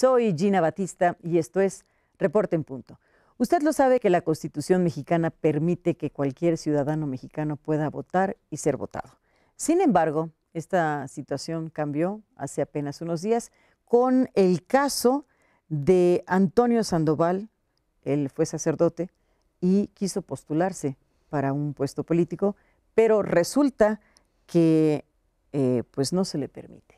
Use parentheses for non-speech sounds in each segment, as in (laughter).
Soy Gina Batista y esto es Reporte en Punto. Usted lo sabe que la Constitución mexicana permite que cualquier ciudadano mexicano pueda votar y ser votado. Sin embargo, esta situación cambió hace apenas unos días con el caso de Antonio Sandoval, él fue sacerdote y quiso postularse para un puesto político, pero resulta que eh, pues no se le permite.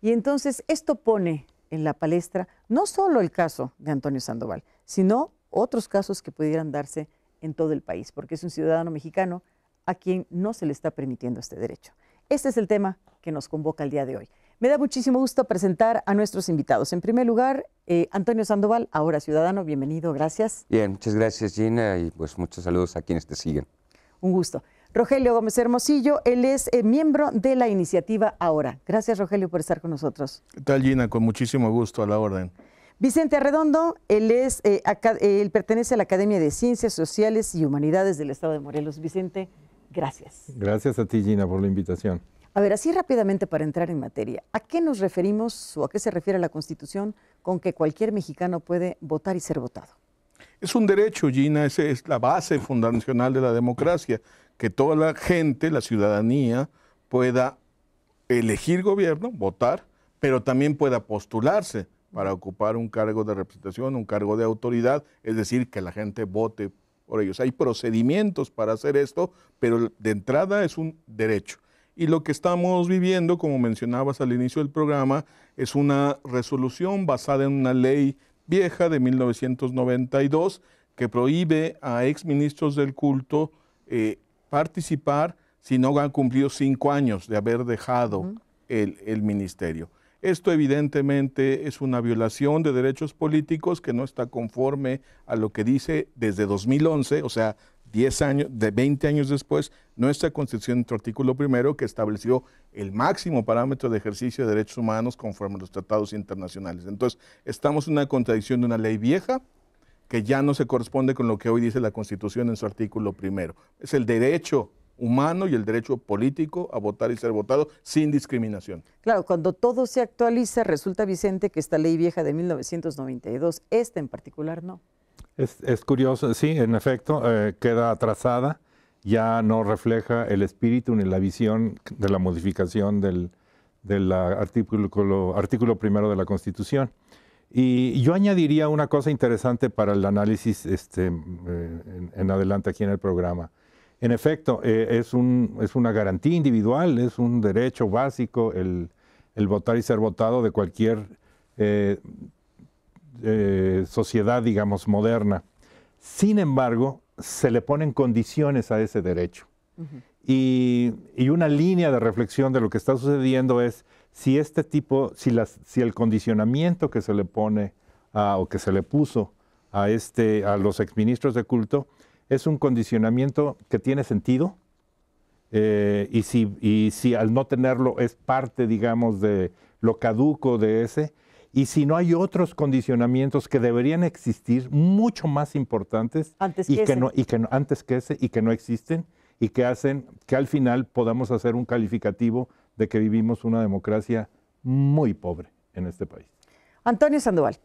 Y entonces esto pone en la palestra no solo el caso de Antonio Sandoval, sino otros casos que pudieran darse en todo el país, porque es un ciudadano mexicano a quien no se le está permitiendo este derecho. Este es el tema que nos convoca el día de hoy. Me da muchísimo gusto presentar a nuestros invitados. En primer lugar, eh, Antonio Sandoval, ahora ciudadano, bienvenido, gracias. Bien, muchas gracias Gina y pues muchos saludos a quienes te siguen. Un gusto. Rogelio Gómez Hermosillo, él es eh, miembro de la iniciativa Ahora. Gracias, Rogelio, por estar con nosotros. ¿Qué tal, Gina? Con muchísimo gusto, a la orden. Vicente Arredondo, él, es, eh, él pertenece a la Academia de Ciencias Sociales y Humanidades del Estado de Morelos. Vicente, gracias. Gracias a ti, Gina, por la invitación. A ver, así rápidamente para entrar en materia, ¿a qué nos referimos o a qué se refiere la Constitución con que cualquier mexicano puede votar y ser votado? Es un derecho, Gina, esa es la base fundacional de la democracia que toda la gente, la ciudadanía, pueda elegir gobierno, votar, pero también pueda postularse para ocupar un cargo de representación, un cargo de autoridad, es decir, que la gente vote por ellos. Hay procedimientos para hacer esto, pero de entrada es un derecho. Y lo que estamos viviendo, como mencionabas al inicio del programa, es una resolución basada en una ley vieja de 1992 que prohíbe a exministros del culto eh, participar si no han cumplido cinco años de haber dejado el, ministerio. Esto evidentemente es una violación de derechos políticos que no está conforme a lo que dice desde 2011, o sea, 10 años, de 20 años después, nuestra Constitución en su artículo primero que estableció el máximo parámetro de ejercicio de derechos humanos conforme a los tratados internacionales. Entonces, estamos en una contradicción de una ley vieja que ya no se corresponde con lo que hoy dice la Constitución en su artículo primero. Es el derecho humano y el derecho político a votar y ser votado sin discriminación. Claro, cuando todo se actualiza, resulta, Vicente, que esta ley vieja de 1992, esta en particular, no. Es, curioso, sí, en efecto, eh, queda atrasada, ya no refleja el espíritu ni la visión de la modificación del, artículo, artículo primero de la Constitución. Y yo añadiría una cosa interesante para el análisis este, eh, en, adelante aquí en el programa. En efecto, eh, es, una garantía individual, es un derecho básico el, votar y ser votado de cualquier eh, sociedad, digamos, moderna. Sin embargo, se le ponen condiciones a ese derecho. y una línea de reflexión de lo que está sucediendo es si este tipo, si, el condicionamiento que se le pone o que se le puso a, este, a los exministros de culto es un condicionamiento que tiene sentido eh, y, si, al no tenerlo es parte, digamos, de lo caduco de ese, y si no hay otros condicionamientos que deberían existir mucho más importantes antes y no, y que antes que ese y que no existen y que hacen que al final podamos hacer un calificativo de que vivimos una democracia muy pobre en este país. Antonio Sandoval,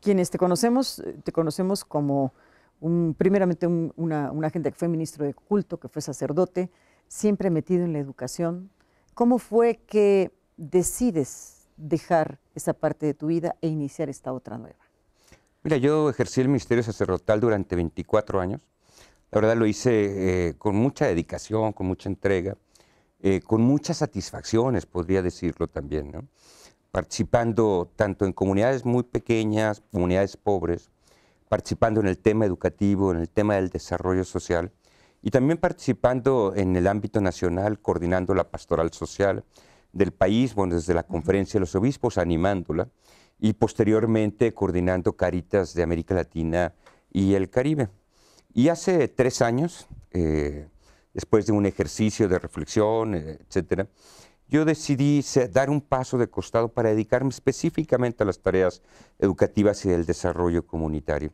quienes te conocemos, te conocemos como primeramente un, una, agente que fue ministro de culto, que fue sacerdote, siempre metido en la educación. ¿Cómo fue que decides dejar esa parte de tu vida e iniciar esta otra nueva? Mira, yo ejercí el ministerio sacerdotal durante 24 años. La verdad lo hice eh, con mucha dedicación, con mucha entrega. Eh, con muchas satisfacciones, podría decirlo también, ¿no? participando tanto en comunidades muy pequeñas, comunidades pobres, participando en el tema educativo, en el tema del desarrollo social y también participando en el ámbito nacional, coordinando la pastoral social del país, bueno, desde la conferencia de los obispos, animándola, y posteriormente coordinando Caritas de América Latina y el Caribe. Y hace tres años, eh, después de un ejercicio de reflexión, eh, etcétera, yo decidí dar un paso de costado para dedicarme específicamente a las tareas educativas y el desarrollo comunitario,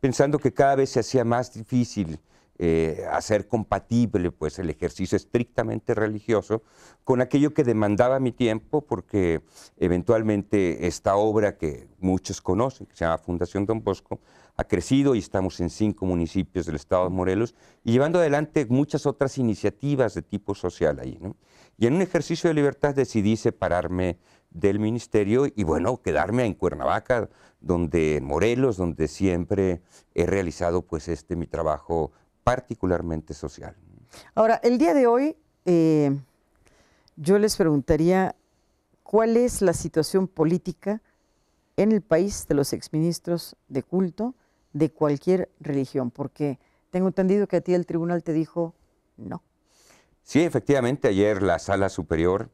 pensando que cada vez se hacía más difícil eh, hacer compatible pues, el ejercicio estrictamente religioso con aquello que demandaba mi tiempo, porque eventualmente esta obra que muchos conocen, que se llama Fundación Don Bosco, ha crecido y estamos en cinco municipios del estado de Morelos y llevando adelante muchas otras iniciativas de tipo social ahí. ¿no? Y en un ejercicio de libertad decidí separarme del ministerio y bueno, quedarme en Cuernavaca, donde Morelos, donde siempre he realizado pues este mi trabajo particularmente social. Ahora, el día de hoy eh, yo les preguntaría cuál es la situación política en el país de los exministros de culto de cualquier religión, porque tengo entendido que a ti el tribunal te dijo no. Sí, efectivamente, ayer la sala superior,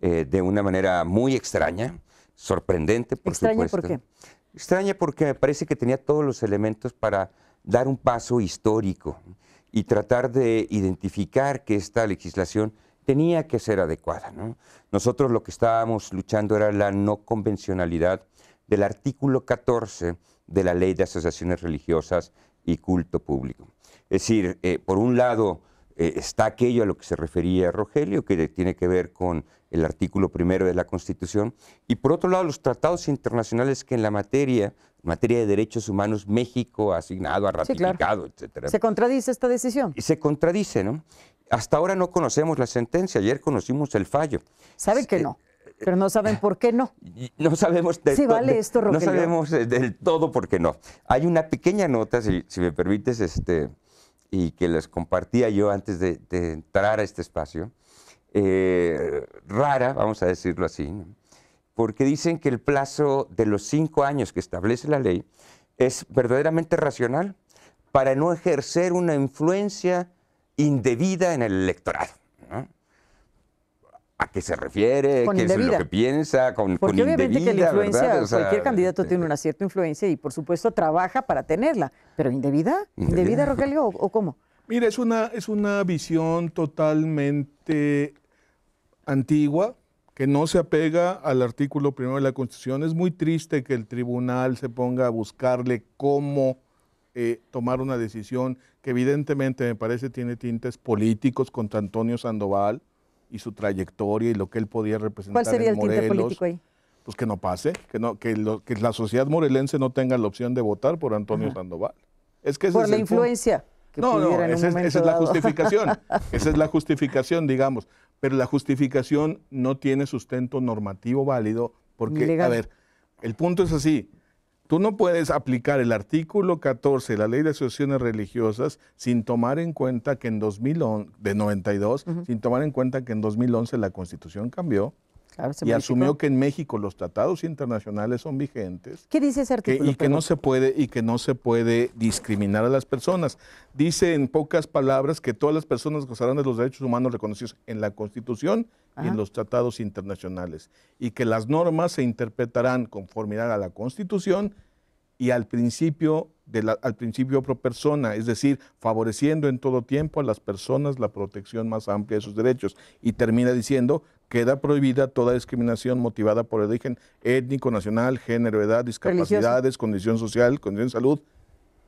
eh, de una manera muy extraña, sorprendente, por supuesto. ¿Extraña por qué? Extraña porque me parece que tenía todos los elementos para dar un paso histórico y tratar de identificar que esta legislación tenía que ser adecuada. Nosotros lo que estábamos luchando era la no convencionalidad del artículo 14 de la Ley de Asociaciones Religiosas y Culto Público. Es decir, eh, por un lado, eh, está aquello a lo que se refería Rogelio, que tiene que ver con el artículo primero de la Constitución, y por otro lado los tratados internacionales que en la materia, materia de derechos humanos, México ha asignado, ha ratificado, etc. ¿Se contradice esta decisión? se contradice, ¿no? Hasta ahora no conocemos la sentencia, ayer conocimos el fallo. ¿Saben que no? Pero no saben por qué no. (laughs) No sabemos del, no sabemos del todo por qué no. Hay una pequeña nota, si, si me permites, este, y que les compartía yo antes de, entrar a este espacio, eh, rara, vamos a decirlo así, porque dicen que el plazo de los cinco años que establece la ley es verdaderamente racional para no ejercer una influencia indebida en el electorado a qué se refiere, qué es lo que piensa, con, Porque obviamente que la influencia, cualquier candidato este, tiene una cierta influencia y por supuesto trabaja para tenerla, pero indebida, indebida, Rogelio, o, cómo? Mira, es una, es una visión totalmente antigua que no se apega al artículo primero de la Constitución. Es muy triste que el tribunal se ponga a buscarle cómo eh, tomar una decisión que evidentemente me parece tiene tintes políticos contra Antonio Sandoval y su trayectoria y lo que él podía representar. ¿Cuál sería el tinte político ahí? Pues que no pase, que, no, que, la sociedad morelense no tenga la opción de votar por Antonio Sandoval. Es que por es la influencia. Que no, no, esa, es, esa es, la justificación. (laughs) esa es la justificación, digamos. Pero la justificación no tiene sustento normativo válido porque, a ver, el punto es así. Tú no puedes aplicar el artículo 14 de la Ley de Asociaciones Religiosas sin tomar en cuenta que en 2011, de 92, sin tomar en cuenta que en 2011 la Constitución cambió. y asumió que en México los tratados internacionales son vigentes. ¿Qué dice ese artículo? y, que no se puede, y que no se puede discriminar a las personas. Dice en pocas palabras que todas las personas gozarán de los derechos humanos reconocidos en la Constitución y en los tratados internacionales. Y que las normas se interpretarán conformidad a la Constitución y al principio, de la, al principio pro persona, es decir, favoreciendo en todo tiempo a las personas la protección más amplia de sus derechos. Y termina diciendo, queda prohibida toda discriminación motivada por el origen étnico, nacional, género, edad, discapacidades, condición social, condición de salud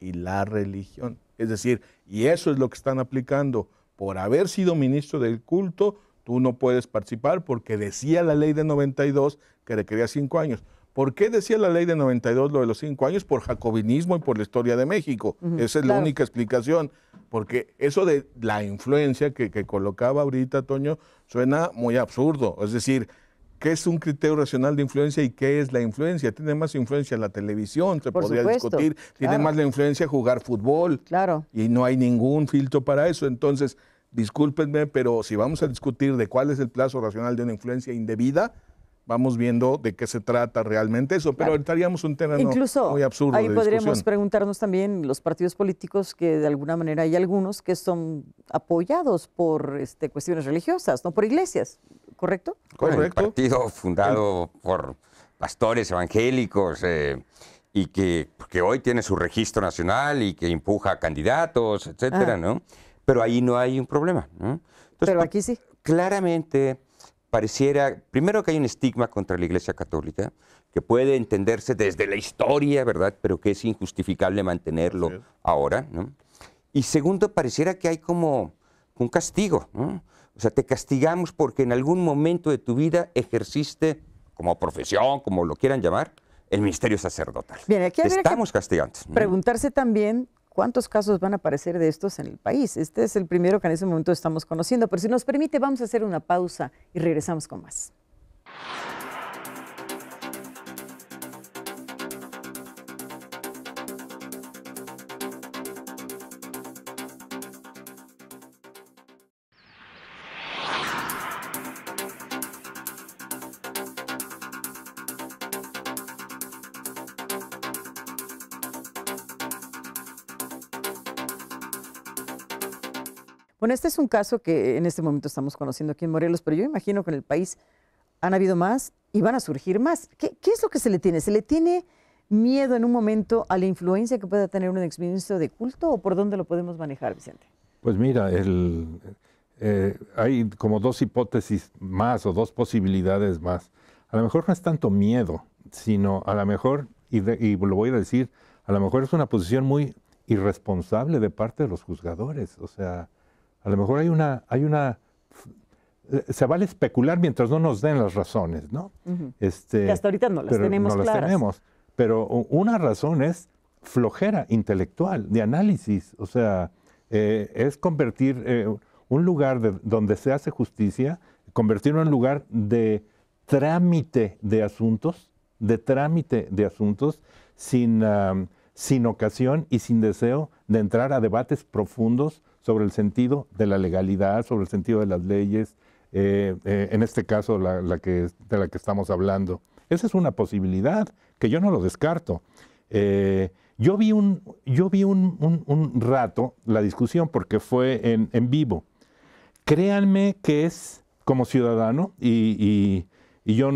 y la religión. Es decir, y eso es lo que están aplicando. Por haber sido ministro del culto, tú no puedes participar porque decía la ley de 92 que requería cinco años. ¿Por qué decía la ley de 92 lo de los cinco años? Por jacobinismo y por la historia de México. Esa es la única explicación. Porque eso de la influencia que, colocaba ahorita Toño suena muy absurdo. Es decir, ¿qué es un criterio racional de influencia y qué es la influencia? Tiene más influencia la televisión, se podría discutir. Tiene más la influencia jugar fútbol. Claro. Y no hay ningún filtro para eso. Entonces, discúlpenme, pero si vamos a discutir de cuál es el plazo racional de una influencia indebida, vamos viendo de qué se trata realmente eso, pero ahorita estaríamos un tema Incluso, muy absurdo. Ahí podríamos preguntarnos también los partidos políticos que de alguna manera hay algunos que son apoyados por este, cuestiones religiosas, no por iglesias, ¿correcto? Correcto. partido fundado por pastores evangélicos. Eh, y que, hoy tiene su registro nacional y que empuja candidatos, etcétera, ah. ¿no? Pero ahí no hay un problema, ¿no? Pero pues, aquí sí. Claramente, pareciera, primero que hay un estigma contra la Iglesia Católica, que puede entenderse desde la historia, ¿verdad? Pero que es injustificable mantenerlo ahora, Y segundo, pareciera que hay como un castigo, O sea, te castigamos porque en algún momento de tu vida ejerciste como profesión, como lo quieran llamar, el ministerio sacerdotal. Bien, aquí Estamos castigantes. Preguntarse también cuántos casos van a aparecer de estos en el país. Este es el primero que en ese momento estamos conociendo, pero si nos permite vamos a hacer una pausa y regresamos con más. Bueno, este es un caso que en este momento estamos conociendo aquí en Morelos, pero yo imagino que en el país han habido más y van a surgir más. ¿Qué, es lo que se le tiene? ¿Se le tiene miedo en un momento a la influencia que pueda tener un exministro de culto o por dónde lo podemos manejar, Vicente? Pues mira, el, eh, hay como dos hipótesis más o dos posibilidades más. A lo mejor no es tanto miedo, sino a lo mejor, y, y lo voy a decir, a lo mejor es una posición muy irresponsable de parte de los juzgadores. O sea, a lo mejor hay una, hay una eh, se vale especular mientras no nos den las razones, ¿no? y este, hasta ahorita no las tenemos Pero una razón es flojera intelectual, de análisis. O sea, eh, es convertir eh, un lugar donde se hace justicia, convertirlo en un lugar de trámite de asuntos, de trámite de asuntos, sin, ah, sin ocasión y sin deseo de entrar a debates profundos sobre el sentido de la legalidad, sobre el sentido de las leyes, eh, eh, en este caso la, que, de la que estamos hablando. Esa es una posibilidad que yo no lo descarto. Eh, yo vi, un, yo vi un, rato la discusión porque fue en, vivo. Créanme que es como ciudadano y, yo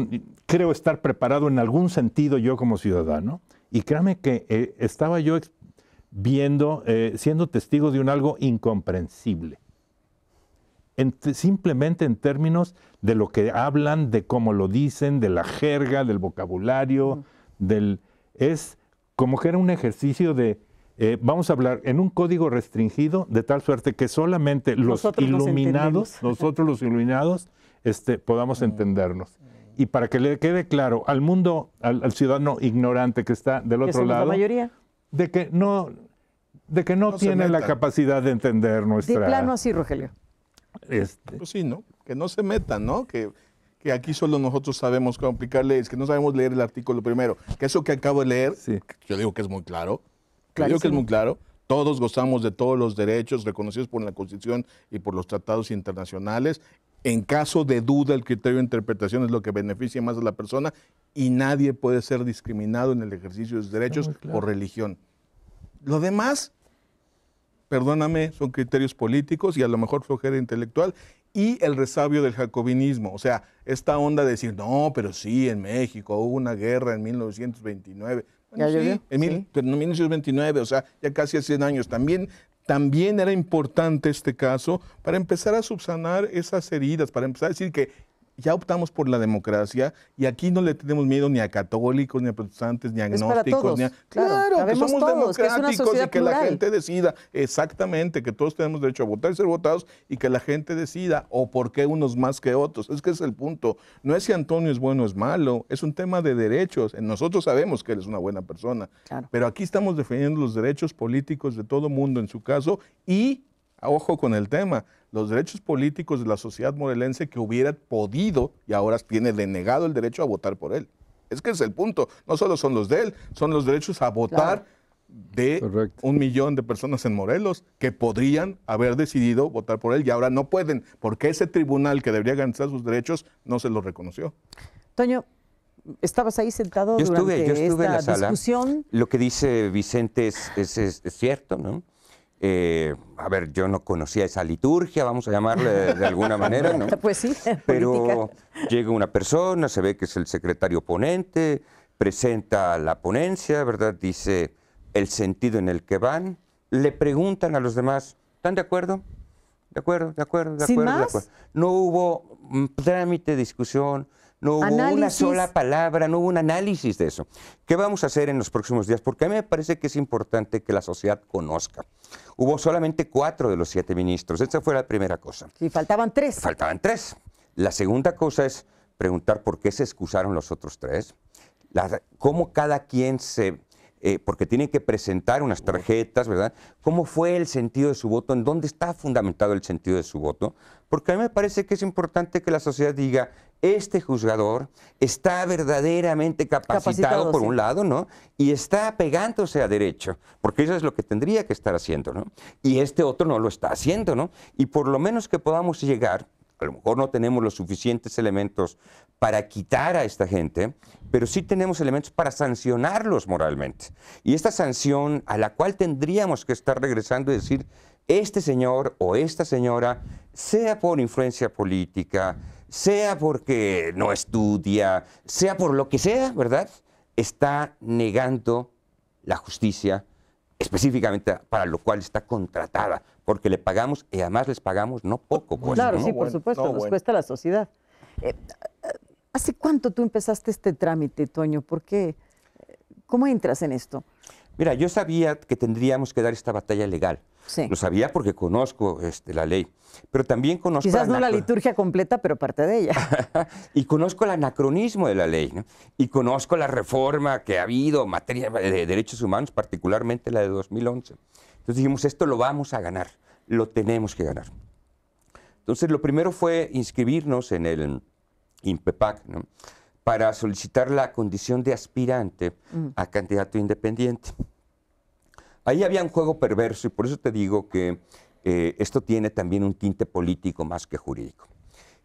creo estar preparado en algún sentido yo como ciudadano. Y créanme que estaba yo viendo, eh, siendo testigo de un algo incomprensible. simplemente en términos de lo que hablan, de cómo lo dicen, de la jerga, del vocabulario, del, es como que era un ejercicio de, eh, vamos a hablar en un código restringido, de tal suerte que solamente los iluminados, nosotros los iluminados, este, podamos mm. entendernos mm. y para que le quede claro al mundo, al, ciudadano ignorante que está del otro lado, mayoría de que no, de que no, tiene la capacidad de entender nuestra... De plano así, Rogelio. Este, pues sí, ¿no? Que no se metan, ¿no? Que, aquí solo nosotros sabemos cómo aplicar leyes, que no sabemos leer el artículo primero. Que eso que acabo de leer, yo digo que es muy claro, yo digo que es muy claro. Todos gozamos de todos los derechos reconocidos por la Constitución y por los tratados internacionales en caso de duda, el criterio de interpretación es lo que beneficia más a la persona y nadie puede ser discriminado en el ejercicio de sus derechos o religión. Lo demás, perdóname, son criterios políticos y a lo mejor flojera intelectual y el resabio del jacobinismo. O sea, esta onda de decir, no, pero sí, en México hubo una guerra en 1929. ¿Ya en 1929, o sea, ya casi hace 100 años. También también era importante este caso para empezar a subsanar esas heridas, para empezar a decir que ya optamos por la democracia y aquí no le tenemos miedo ni a católicos, ni a protestantes, ni a agnósticos, ni a... Claro, claro que somos democráticos y que la gente decida exactamente que todos tenemos derecho a votar y ser votados y que la gente decida o por qué unos más que otros. Es que es el punto. No es si Antonio es bueno o es malo, es un tema de derechos. Nosotros sabemos que él es una buena persona, pero aquí estamos defendiendo los derechos políticos de todo mundo en su caso y, ojo con el tema, los derechos políticos de la sociedad morelense que hubiera podido y ahora tiene denegado el derecho a votar por él. Es que es el punto. No solo son los de él, son los derechos a votar de un millón de personas en Morelos que podrían haber decidido votar por él y ahora no pueden, porque ese tribunal que debería garantizar sus derechos no se los reconoció. Toño, estabas ahí sentado durante yo estuve esta en la discusión. Lo que dice Vicente es cierto, ¿no? Eh, a ver, yo no conocía esa liturgia, vamos a llamarle de, alguna manera, (laughs) ¿no? Pues sí, (laughs) pero llega una persona, se ve que es el secretario ponente, presenta la ponencia, ¿verdad? Dice el sentido en el que van, le preguntan a los demás, ¿están de acuerdo? De acuerdo, de acuerdo, de acuerdo, No hubo mm, trámite, discusión, no hubo una sola palabra, no hubo un análisis de eso. ¿Qué vamos a hacer en los próximos días? Porque a mí me parece que es importante que la sociedad conozca. Hubo solamente cuatro de los siete ministros. Esa fue la primera cosa. Y faltaban tres. Faltaban tres. La segunda cosa es preguntar por qué se excusaron los otros tres. cómo cada quien se eh, porque tienen que presentar unas tarjetas, ¿verdad? ¿Cómo fue el sentido de su voto? ¿En dónde está fundamentado el sentido de su voto? Porque a mí me parece que es importante que la sociedad diga, este juzgador está verdaderamente capacitado, por un lado, ¿no? Y está pegándose a derecho, porque eso es lo que tendría que estar haciendo, ¿no? Y este otro no lo está haciendo, ¿no? Y por lo menos que podamos llegar, a lo mejor no tenemos los suficientes elementos para quitar a esta gente, pero sí tenemos elementos para sancionarlos moralmente. Y esta sanción a la cual tendríamos que estar regresando y decir, este señor o esta señora, sea por influencia política, sea porque no estudia, sea por lo que sea, ¿verdad? Está negando la justicia específicamente para lo cual está contratada, porque le pagamos y además les pagamos no poco. Pues, claro, sí, por supuesto, nos cuesta la sociedad. Eh, eh, ¿Hace cuánto tú empezaste este trámite, Toño? ¿Por qué? ¿Cómo entras en esto? Mira, yo sabía que tendríamos que dar esta batalla legal. Lo sabía porque conozco este, la ley, pero también conozco... Quizás no la liturgia completa, pero parte de ella. (laughs) y conozco el anacronismo de la ley, ¿no? y conozco la reforma que ha habido en materia de derechos humanos, particularmente la de 2011. Entonces dijimos, esto lo vamos a ganar, lo tenemos que ganar. Entonces lo primero fue inscribirnos en el INPEPAC, ¿no? para solicitar la condición de aspirante mm. a candidato independiente. Ahí había un juego perverso y por eso te digo que eh, esto tiene también un tinte político más que jurídico.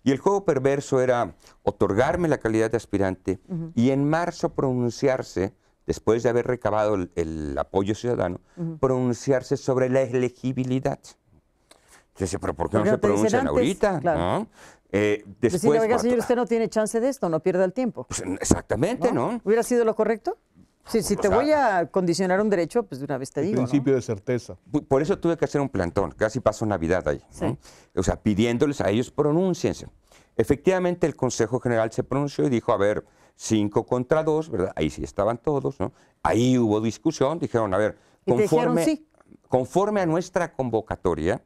Y el juego perverso era otorgarme la calidad de aspirante y en marzo pronunciarse, después de haber recabado el, apoyo ciudadano, pronunciarse sobre la elegibilidad. Dice, pero ¿por qué no se pronuncian ahorita? ¿no? Eh, señor, usted no tiene chance de esto, no pierda el tiempo. Pues, exactamente, ¿no? ¿Hubiera sido lo correcto? Sí, si te voy a condicionar un derecho, pues de una vez te digo. principio de certeza. Por eso tuve que hacer un plantón, casi paso Navidad ahí. O sea, pidiéndoles a ellos pronúnciense. Efectivamente, el Consejo General se pronunció y dijo, a ver, cinco contra dos, ¿verdad? Ahí sí estaban todos, ¿no? Ahí hubo discusión, dijeron, a ver, conforme, sí? conforme a nuestra convocatoria,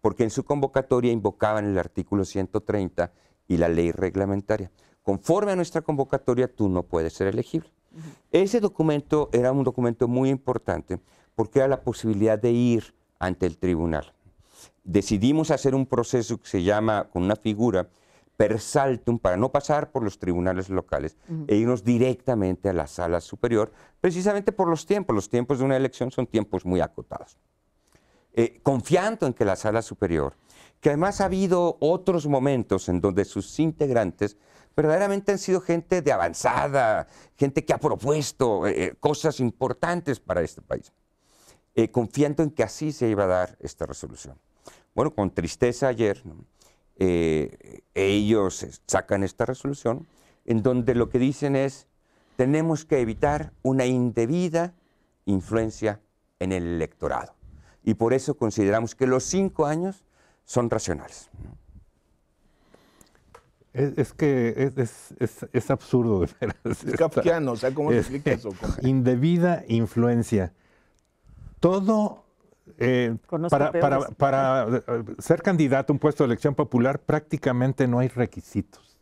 porque en su convocatoria invocaban el artículo 130 y la ley reglamentaria. Conforme a nuestra convocatoria, tú no puedes ser elegible. Ese documento era un documento muy importante porque era la posibilidad de ir ante el tribunal. Decidimos hacer un proceso que se llama, con una figura, per saltum, para no pasar por los tribunales locales e irnos directamente a la sala superior, precisamente por los tiempos. Los tiempos de una elección son tiempos muy acotados. Eh, confiando en que la sala superior, que además ha habido otros momentos en donde sus integrantes verdaderamente han sido gente de avanzada, gente que ha propuesto eh, eh, cosas importantes para este país, confiando en que así se iba a dar esta resolución. Bueno, con tristeza ayer ellos sacan esta resolución en donde lo que dicen es tenemos que evitar una indebida influencia en el electorado y por eso consideramos que los cinco años son racionales. Es, que es, absurdo, de veras. Es o sea, ¿cómo se explica eso? Indebida influencia. Todo eh, para, para, eh, ser candidato a un puesto de elección popular prácticamente no hay requisitos.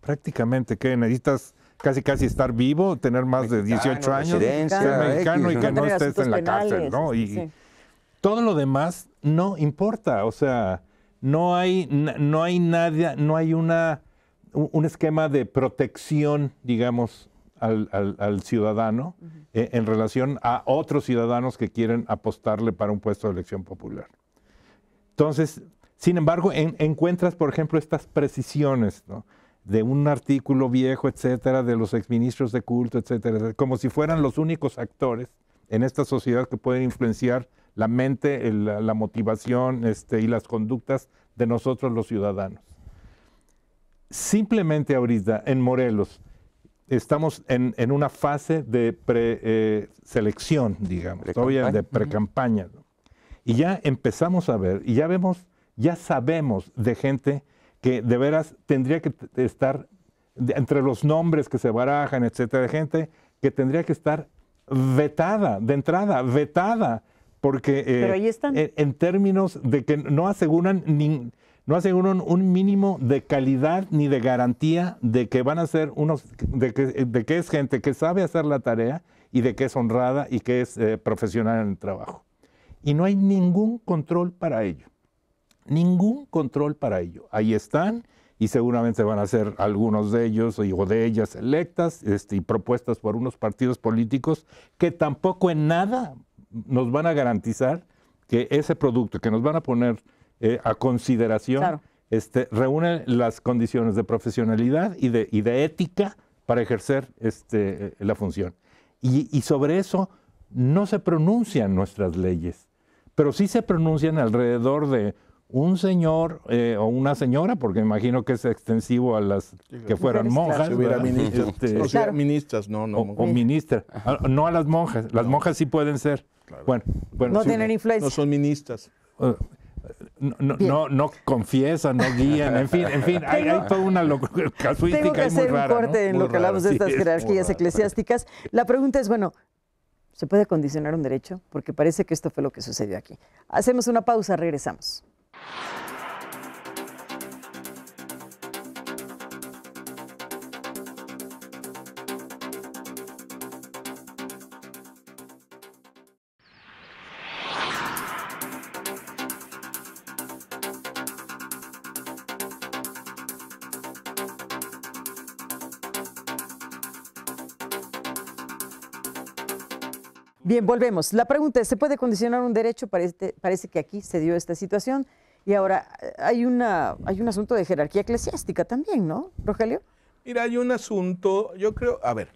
Prácticamente, que necesitas casi casi estar vivo, tener más de 18 años, ser mexicano y que no, estés en la cárcel, ¿no? Todo lo demás no importa, o sea, no hay, no hay no hay una, un esquema de protección, digamos, al, al, ciudadano eh, en relación a otros ciudadanos que quieren apostarle para un puesto de elección popular. Entonces, sin embargo, encuentras, por ejemplo, estas precisiones, de un artículo viejo, etcétera, de los exministros de culto, etcétera, como si fueran los únicos actores en esta sociedad que pueden influenciar la mente, la motivación este, y las conductas de nosotros los ciudadanos. Simplemente ahorita en Morelos estamos en, una fase de preselección, eh, digamos, todavía de precampaña. campaña Y ya empezamos a ver, y ya vemos, ya sabemos de gente que de veras tendría que estar entre los nombres que se barajan, etcétera, de gente que tendría que estar vetada de entrada, vetada porque eh, en términos de que no aseguran ni, no aseguran un mínimo de calidad ni de garantía de que van a ser unos, de que, es gente que sabe hacer la tarea y de que es honrada y que es eh, profesional en el trabajo. Y no hay ningún control para ello. Ningún control para ello. Ahí están y seguramente van a ser algunos de ellos o de ellas electas este, y propuestas por unos partidos políticos que tampoco en nada nos van a garantizar que ese producto que nos van a poner eh, a consideración este, reúne las condiciones de profesionalidad y de, ética para ejercer este, eh, la función. Y, sobre eso no se pronuncian nuestras leyes, pero sí se pronuncian alrededor de un señor eh, o una señora, porque imagino que es extensivo a las que fueran monjas. Si este, ministras, no, no, O, no ah, a las monjas, las monjas sí pueden ser. Bueno, no tienen tener No son ministras. Uh, no, confiesan, no guían, en fin, en fin, hay, toda una (laughs) casuística Tengo que hacer muy un corte en lo que hablamos de estas jerarquías eclesiásticas. La pregunta es, bueno, ¿se puede condicionar un derecho? Porque parece que esto fue lo que sucedió aquí. Hacemos una pausa, regresamos. volvemos. La pregunta es, ¿se puede condicionar un derecho? Parece, que aquí se dio esta situación. Y ahora, eh, hay, una, hay un asunto de jerarquía eclesiástica también, ¿no, Rogelio? Mira, hay un asunto, yo creo, a ver,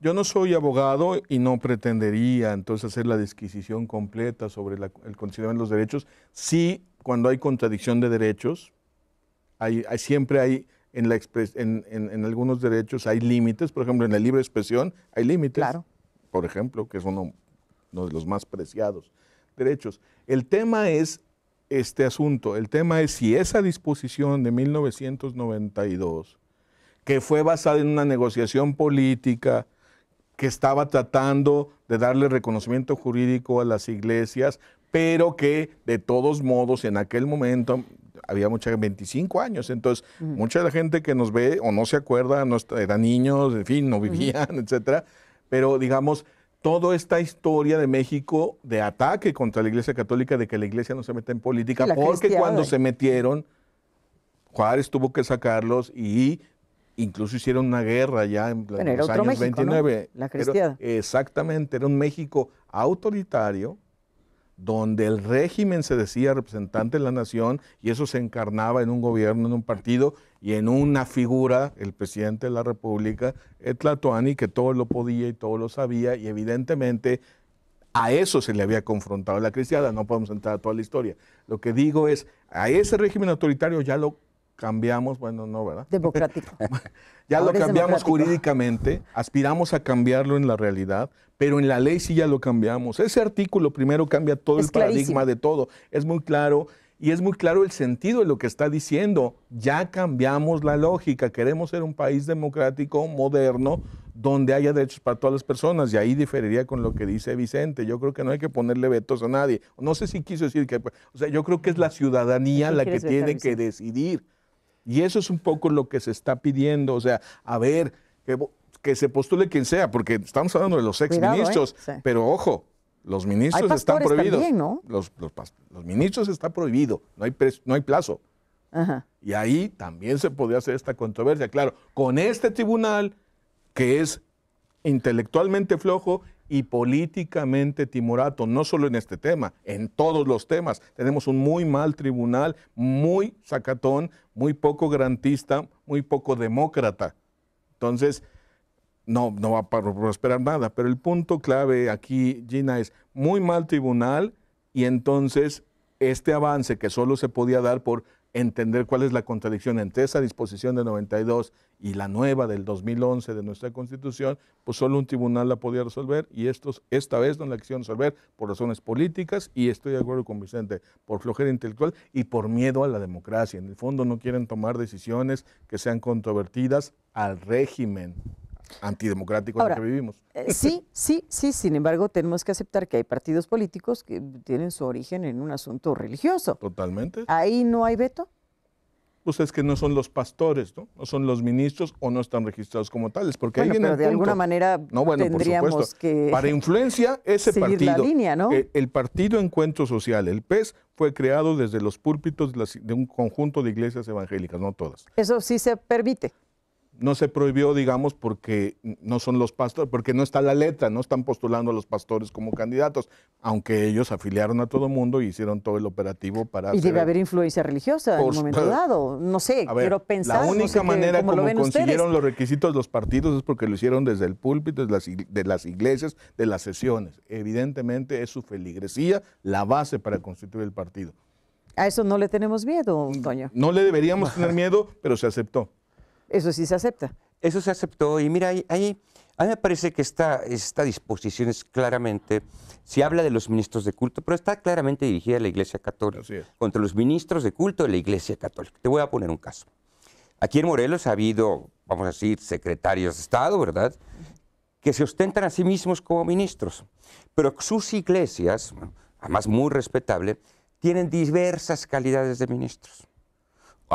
yo no soy abogado y no pretendería entonces hacer la disquisición completa sobre el condicionamiento de los derechos. Sí, cuando hay contradicción de derechos, hay, siempre hay en, la en, algunos derechos hay límites, por ejemplo, en la libre expresión hay límites. Claro por ejemplo, que es uno, de los más preciados derechos. El tema es este asunto, el tema es si esa disposición de 1992, que fue basada en una negociación política, que estaba tratando de darle reconocimiento jurídico a las iglesias, pero que de todos modos en aquel momento había mucha 25 años, entonces mucha gente que nos ve o no se acuerda, no, eran niños, en fin, no vivían, (laughs) etcétera, pero digamos, toda esta historia de México de ataque contra la Iglesia Católica, de que la Iglesia no se mete en política, porque cuando se metieron, Juárez tuvo que sacarlos y incluso hicieron una guerra ya en los años 29. La cristiada. exactamente, era un México autoritario donde el régimen se decía representante de la nación y eso se encarnaba en un gobierno, en un partido y en una figura, el presidente de la República, eh, Tlatoani, que todo lo podía y todo lo sabía y evidentemente a eso se le había confrontado la cristiada, no podemos entrar a toda la historia. Lo que digo es, a ese régimen autoritario ya lo cambiamos, bueno, no, ¿verdad? Democrático. (laughs) ya lo cambiamos jurídicamente, aspiramos a cambiarlo en la realidad, pero en la ley sí ya lo cambiamos. Ese artículo primero cambia todo el paradigma de todo, es muy claro. Y es muy claro el sentido de lo que está diciendo. Ya cambiamos la lógica. Queremos ser un país democrático, moderno, donde haya derechos para todas las personas. Y ahí diferiría con lo que dice Vicente. Yo creo que no hay que ponerle vetos a nadie. No sé si quiso decir que... O sea, yo creo que es la ciudadanía la que tiene que decidir y eso es un poco lo que se está pidiendo. O sea, a ver, que, se postule quien sea, porque estamos hablando de los exministros, ¿eh? ministros, pero ojo, los ministros están prohibidos. los, ministros está prohibido, no hay, no hay plazo. Y ahí también se podría hacer esta controversia, claro, con este tribunal que es intelectualmente flojo y políticamente timorato, no solo en este tema, en todos los temas. Tenemos un muy mal tribunal, muy sacatón, muy poco garantista, muy poco demócrata. Entonces, no, no va a prosperar nada, pero el punto clave aquí, Gina, es muy mal tribunal y entonces este avance que solo se podía dar por entender cuál es la contradicción entre esa disposición de 92 y la nueva del 2011 de nuestra Constitución, pues solo un tribunal la podía resolver y estos, esta vez no la quisieron resolver por razones políticas y estoy de acuerdo con Vicente, por flojera intelectual y por miedo a la democracia. En el fondo no quieren tomar decisiones que sean controvertidas al régimen antidemocrático en el que vivimos. Eh, sí, sí, sí, sin embargo tenemos que aceptar que hay partidos políticos que tienen su origen en un asunto religioso. Totalmente. Ahí no hay veto. Pues es que no son los pastores, ¿no? No son los ministros o no están registrados como tales, porque bueno, ahí pero de alguna manera tendríamos que (laughs) para influencia ese partido, la línea, ¿no? Eh, el partido Encuentro Social, el PES, fue creado desde los púlpitos de un conjunto de iglesias evangélicas, no todas. Eso sí se permite no se prohibió, digamos, porque no son los pastores, porque no está la letra, no están postulando a los pastores como candidatos, aunque ellos afiliaron a todo mundo y hicieron todo el operativo para. Y debe haber influencia religiosa en un momento dado. No sé, pero quiero pensar. La única manera como, consiguieron los requisitos los partidos es porque lo hicieron desde el púlpito, de las iglesias, de las sesiones. Evidentemente es su feligresía la base para constituir el partido. A eso no le tenemos miedo, Doña. No le deberíamos tener miedo, pero se aceptó. Eso sí se acepta. Eso se aceptó y mira, ahí, a mí me parece que esta, esta disposición es claramente, se habla de los ministros de culto, pero está claramente dirigida a la Iglesia Católica, contra los ministros de culto de la Iglesia Católica. Te voy a poner un caso. Aquí en Morelos ha habido, vamos a decir, secretarios de Estado, ¿verdad? Que se ostentan a sí mismos como ministros, pero sus iglesias, además muy respetable, tienen diversas calidades de ministros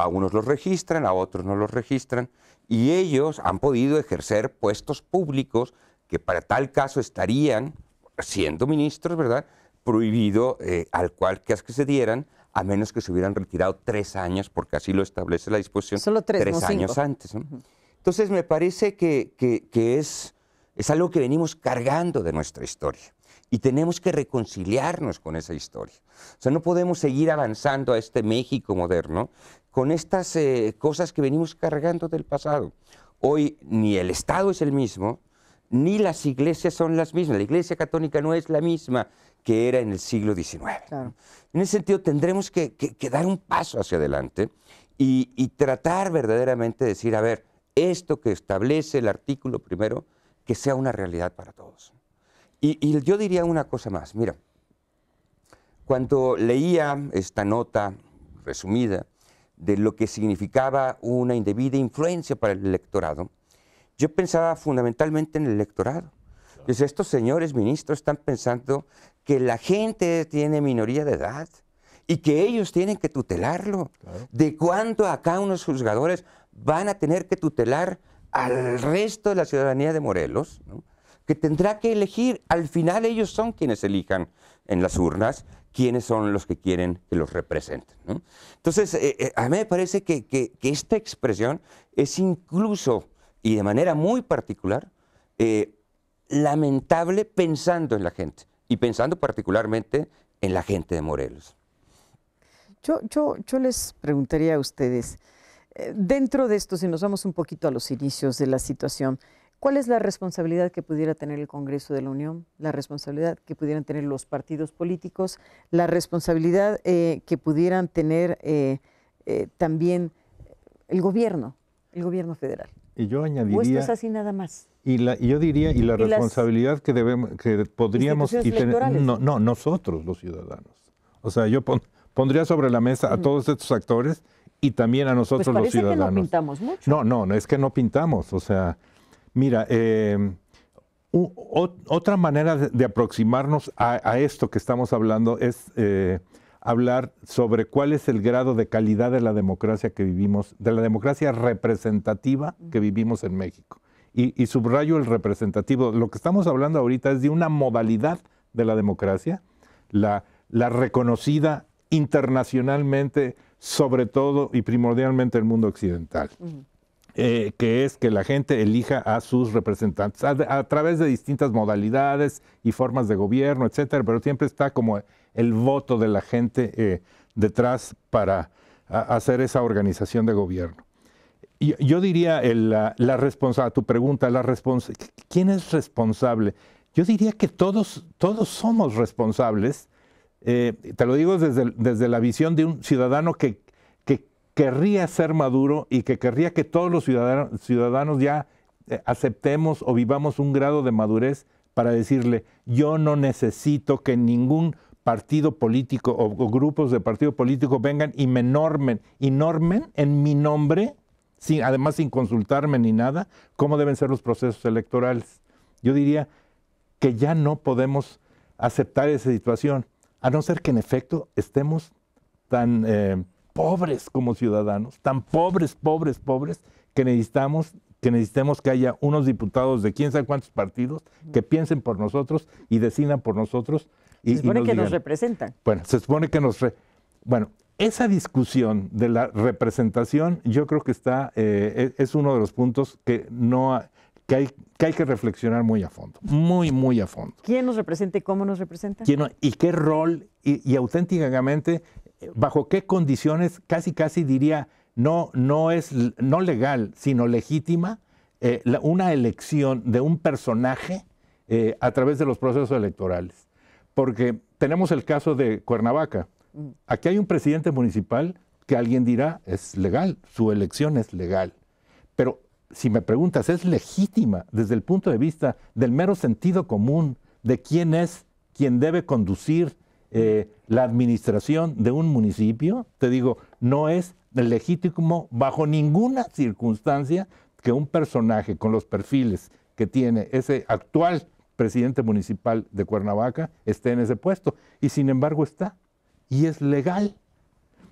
a unos los registran, a otros no los registran, y ellos han podido ejercer puestos públicos que para tal caso estarían, siendo ministros, ¿verdad?, prohibido eh, al cual que se dieran, a menos que se hubieran retirado tres años, porque así lo establece la disposición, Solo tres, años antes. Entonces, me parece que, es, es algo que venimos cargando de nuestra historia y tenemos que reconciliarnos con esa historia. O sea, no podemos seguir avanzando a este México moderno con estas eh, cosas que venimos cargando del pasado. Hoy ni el Estado es el mismo, ni las iglesias son las mismas. La iglesia católica no es la misma que era en el siglo XIX. En ese sentido, tendremos que, dar un paso hacia adelante y, tratar verdaderamente de decir, a ver, esto que establece el artículo primero, que sea una realidad para todos. Y, y yo diría una cosa más, mira, cuando leía esta nota resumida, de lo que significaba una indebida influencia para el electorado, yo pensaba fundamentalmente en el electorado. estos señores ministros están pensando que la gente tiene minoría de edad y que ellos tienen que tutelarlo. ¿De cuánto acá unos juzgadores van a tener que tutelar al resto de la ciudadanía de Morelos? que tendrá que elegir, al final ellos son quienes elijan en las urnas quiénes son los que quieren que los representen. Entonces, eh, eh, a mí me parece que, esta expresión es incluso, y de manera muy particular, eh, lamentable pensando en la gente, y pensando particularmente en la gente de Morelos. Yo, yo les preguntaría a ustedes, dentro de esto, si nos vamos un poquito a los inicios de la situación, ¿Cuál es la responsabilidad que pudiera tener el Congreso de la Unión? La responsabilidad que pudieran tener los partidos políticos, la responsabilidad eh, que pudieran tener eh, eh, también el gobierno, el gobierno federal. Y yo añadiría. es así nada más. Y, la, yo diría, y la responsabilidad que debemos, que podríamos tener, no, no, nosotros los ciudadanos. O sea, yo pondría sobre la mesa a todos estos actores y también a pues nosotros los ciudadanos. Que no pintamos mucho. No, no, es que no pintamos. O sea, Mira, em, otra manera de, aproximarnos a, esto que estamos hablando es eh, hablar sobre cuál es el grado de calidad de la democracia que vivimos, de la democracia representativa que vivimos en México. Y, subrayo el representativo. Lo que estamos hablando ahorita es de una modalidad de la democracia, la, reconocida internacionalmente, sobre todo y primordialmente el mundo occidental. Eh, que es que la gente elija a sus representantes a, través de distintas modalidades y formas de gobierno, etcétera, pero siempre está como el voto de la gente eh, detrás para hacer esa organización de gobierno. Y, yo diría, la, responsable tu pregunta, la respons ¿quién es responsable? Yo diría que todos, todos somos responsables. Eh, te lo digo desde, desde la visión de un ciudadano que querría ser Maduro y que querría que todos los ciudadanos, ya eh, aceptemos o vivamos un grado de madurez para decirle, yo no necesito que ningún partido político o, grupos de partido político vengan y me normen, y normen en mi nombre, sin, además sin consultarme ni nada, cómo deben ser los procesos electorales. Yo diría que ya no podemos aceptar esa situación, a no ser que en efecto estemos tan... Eh, pobres como ciudadanos, tan pobres, pobres, pobres, que necesitamos que necesitemos que haya unos diputados de quién sabe cuántos partidos que piensen por nosotros y decidan por nosotros. se supone que nos representan. Bueno, se supone que nos... Re... Bueno, esa discusión de la representación yo creo que está, eh, e, es uno de los puntos que no... que hay, que reflexionar muy a fondo, muy, muy a fondo. ¿Quién nos representa y cómo nos representa? y qué rol, y auténticamente bajo qué condiciones, casi casi diría, no, no es no legal, sino legítima, eh, una elección de un personaje eh, a través de los procesos electorales. Porque tenemos el caso de Cuernavaca. Mm. Aquí hay un presidente municipal que alguien dirá, es legal, su elección es legal. Pero si me preguntas, ¿es legítima desde el punto de vista del mero sentido común de quién es quien debe conducir eh, la administración de un municipio, te digo, no es legítimo bajo ninguna circunstancia que un personaje con los perfiles que tiene ese actual presidente municipal de Cuernavaca esté en ese puesto. Y sin embargo está. Y es legal.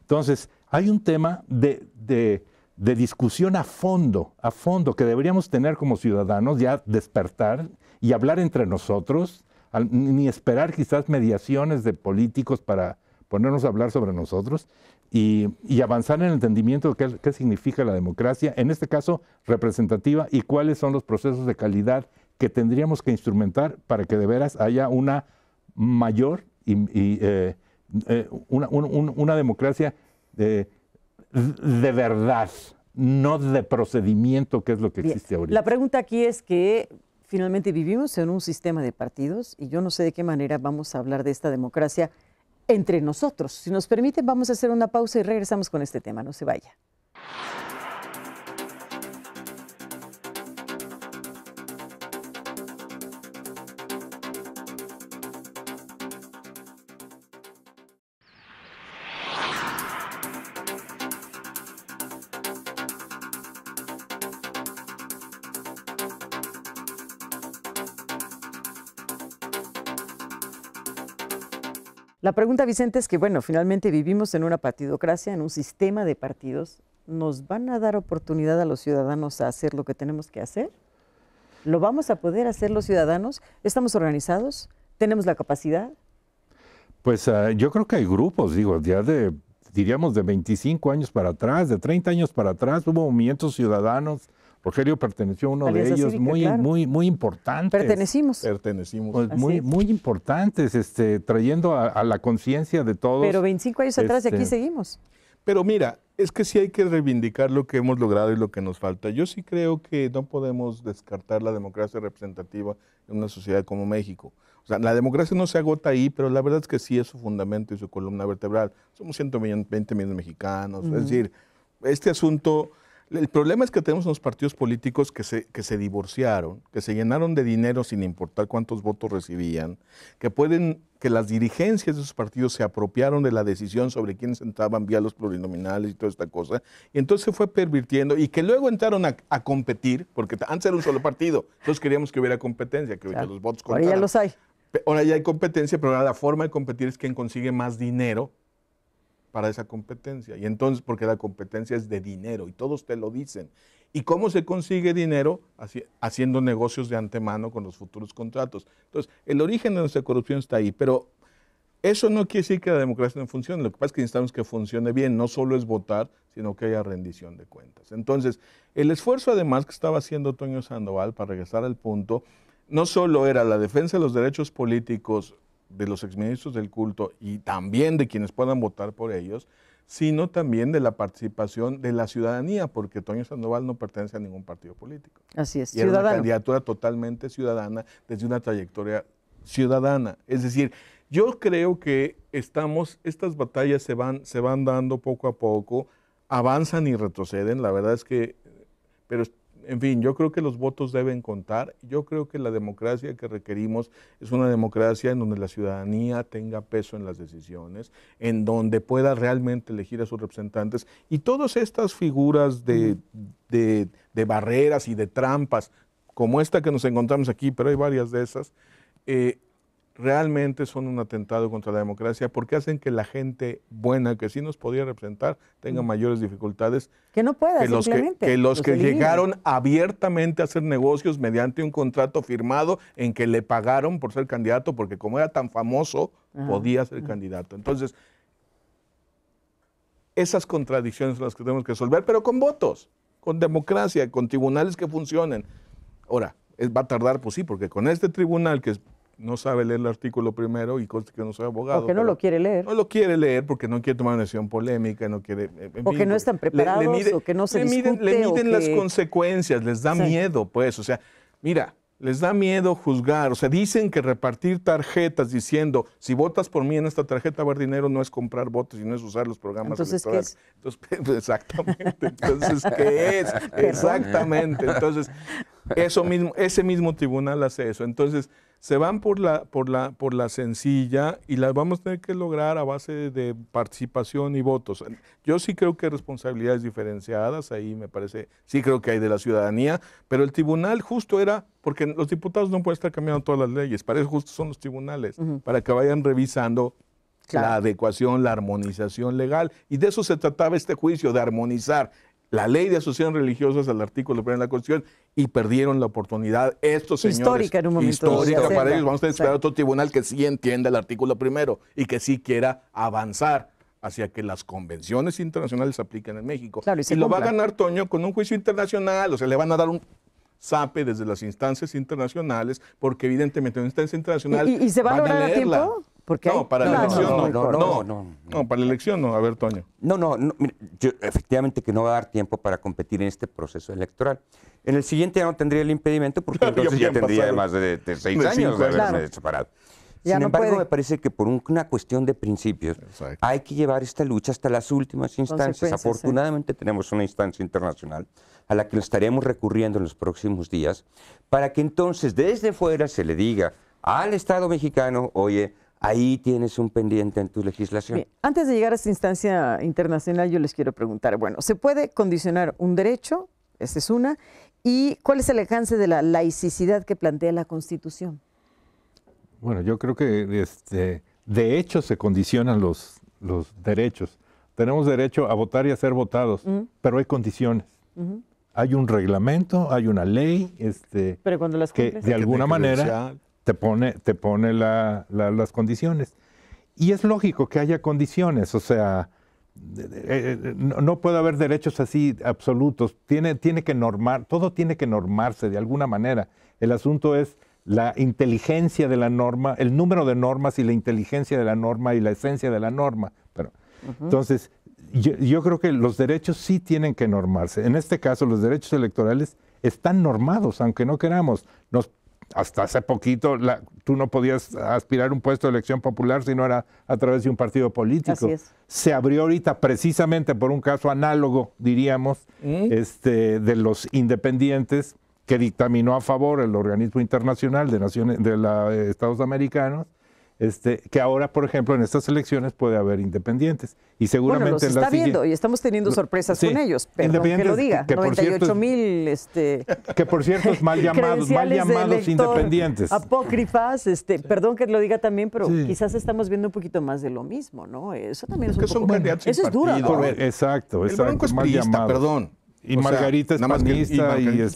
Entonces, hay un tema de, discusión a fondo, a fondo, que deberíamos tener como ciudadanos, ya despertar y hablar entre nosotros ni esperar quizás mediaciones de políticos para ponernos a hablar sobre nosotros y, avanzar en el entendimiento de qué, significa la democracia, en este caso representativa, y cuáles son los procesos de calidad que tendríamos que instrumentar para que de veras haya una mayor y, eh, eh, una, democracia eh, de, verdad, no de procedimiento, que es lo que existe ahorita. La pregunta aquí es que finalmente vivimos en un sistema de partidos y yo no sé de qué manera vamos a hablar de esta democracia entre nosotros. Si nos permite, vamos a hacer una pausa y regresamos con este tema. No se vaya. La pregunta, Vicente, es que, bueno, finalmente vivimos en una partidocracia, en un sistema de partidos. ¿Nos van a dar oportunidad a los ciudadanos a hacer lo que tenemos que hacer? ¿Lo vamos a poder hacer los ciudadanos? ¿Estamos organizados? ¿Tenemos la capacidad? Pues ah, yo creo que hay grupos, digo, ya de, diríamos de 25 años para atrás, de 30 años para atrás, hubo movimientos ciudadanos Rogelio perteneció a uno de ellos muy, importante. muy, muy importante. Pertenecimos. Pertenecimos. Pues muy, muy importantes, este, trayendo a, la conciencia de todos. Pero 25 años atrás y aquí este, seguimos. Pero mira, es que sí hay que reivindicar lo que hemos logrado y lo que nos falta. Yo sí creo que no podemos descartar la democracia representativa en una sociedad como México. O sea, la democracia no se agota ahí, pero la verdad es que sí es su fundamento y su columna vertebral. Somos 120 millones de mexicanos. Es decir, este asunto el problema es que tenemos unos partidos políticos que se, divorciaron, que se llenaron de dinero sin importar cuántos votos recibían, que pueden que las dirigencias de esos partidos se apropiaron de la decisión sobre quiénes entraban vía los plurinominales y toda esta cosa. Y entonces se fue pervirtiendo y que luego entraron a, competir, porque antes era un solo partido. Entonces queríamos que hubiera competencia, que los votos contaran. Ahora ya los hay. Ahora ya hay competencia, pero la forma de competir es quien consigue más dinero para esa competencia. Y entonces, porque la competencia es de dinero y todos te lo dicen. ¿Y cómo se consigue dinero? haciendo negocios de antemano con los futuros contratos. Entonces, el origen de nuestra corrupción está ahí, pero eso no quiere decir que la democracia no funcione. Lo que pasa es que necesitamos que funcione bien. No solo es votar, sino que haya rendición de cuentas. Entonces, el esfuerzo además que estaba haciendo Toño Sandoval, para regresar al punto, no solo era la defensa de los derechos políticos de los exministros del culto y también de quienes puedan votar por ellos, sino también de la participación de la ciudadanía, porque Toño Sandoval no pertenece a ningún partido político. Así es. Y una candidatura totalmente ciudadana desde una trayectoria ciudadana. Es decir, yo creo que estamos, estas batallas se van, se van dando poco a poco, avanzan y retroceden, la verdad es que, pero en fin, yo creo que los votos deben contar. Yo creo que la democracia que requerimos es una democracia en donde la ciudadanía tenga peso en las decisiones, en donde pueda realmente elegir a sus representantes. Y todas estas figuras de, barreras y de trampas, como esta que nos encontramos aquí, pero hay varias de esas, eh, realmente son un atentado contra la democracia porque hacen que la gente buena que sí nos podía representar tenga mayores dificultades que no los que, los, que llegaron abiertamente a hacer negocios mediante un contrato firmado en que le pagaron por ser candidato porque como era tan famoso podía ser candidato entonces esas contradicciones son las que tenemos que resolver pero con votos con democracia con tribunales que funcionen ahora eh, va a tardar pues sí porque con este tribunal que es no sabe leer el artículo primero y que no soy abogado. Porque no lo quiere leer. No lo quiere leer porque no quiere tomar una decisión polémica, no quiere... o que no están preparados, o que no se le miden las consecuencias, les da miedo, pues. O sea, mira, les da miedo juzgar. O sea, dicen que repartir tarjetas diciendo, si votas por mí en esta tarjeta va a dinero, no es comprar votos, y no es usar los programas Entonces, electorales. ¿qué es? (laughs) Pues, exactamente. Entonces, ¿qué es? (laughs) Exactamente. Entonces, eso mismo, ese mismo tribunal hace eso. Entonces, se van por la, por, la, por la sencilla y las vamos a tener que lograr a base de participación y votos. Yo sí creo que hay responsabilidades diferenciadas, ahí me parece, sí creo que hay de la ciudadanía, pero el tribunal justo era, porque los diputados no pueden estar cambiando todas las leyes, para eso justo son los tribunales, para que vayan revisando la adecuación, la armonización legal. Y de eso se trataba este juicio, de armonizar la ley de asociación religiosas, al artículo primero de la Constitución y perdieron la oportunidad estos señores. Histórica en un momento. Histórica para ellos. Vamos a esperar otro tribunal que sí entienda el artículo primero y que sí quiera avanzar hacia que las convenciones internacionales se apliquen en México. y, lo va a ganar Toño con un juicio internacional, o sea, le van a dar un sape desde las instancias internacionales, porque evidentemente una instancia internacional... ¿Y, se va a lograr tiempo? no, para la elección no. No, no, no, para la elección no. A ver, Toño. No, no, efectivamente que no va a dar tiempo para competir en este proceso electoral. En el siguiente ya no tendría el impedimento porque (laughs) entonces ya tendría más de, seis años de haberme separado. Sin embargo, me parece que por una cuestión de principios hay que llevar esta lucha hasta las últimas instancias. Afortunadamente tenemos una instancia internacional a la que estaremos recurriendo en los próximos días para que entonces desde fuera se le diga al Estado mexicano, oye, ahí tienes un pendiente en tu legislación. antes de llegar a esta instancia internacional, yo les quiero preguntar, bueno, ¿se puede condicionar un derecho? Esa es una. ¿Y cuál es el alcance de la laicidad que plantea la Constitución? Bueno, yo creo que este, de hecho se condicionan los, derechos. Tenemos derecho a votar y a ser votados, pero hay condiciones. Hay un reglamento, hay una ley este, pero cuando las que de alguna manera te pone, te pone las condiciones. Y es lógico que haya condiciones, o sea, eh, eh, no puede haber derechos así absolutos, tiene, tiene que normar, todo tiene que normarse de alguna manera. El asunto es la inteligencia de la norma, el número de normas y la inteligencia de la norma y la esencia de la norma. Entonces, yo, yo, creo que los derechos sí tienen que normarse. En este caso, los derechos electorales están normados, aunque no queramos. Nos hasta hace poquito la, tú no podías aspirar un puesto de elección popular si no era a través de un partido político. Se abrió ahorita precisamente por un caso análogo, diríamos, ¿Eh? este, de los independientes que dictaminó a favor el organismo internacional de, naciones, de eh, Estados Americanos este, que ahora, por ejemplo, en estas elecciones puede haber independientes. Y seguramente bueno, los está viendo y estamos teniendo sorpresas con ellos, perdón que lo diga, que 98 mil... Este... Que por cierto es mal (laughs) llamados, independientes. Apócrifas, este, perdón que lo diga también, pero quizás estamos viendo un poquito más de lo mismo, ¿no? Eso también es, es que un son poco... es duro. Exacto, exacto. es mal perdón. Y Margarita, es este,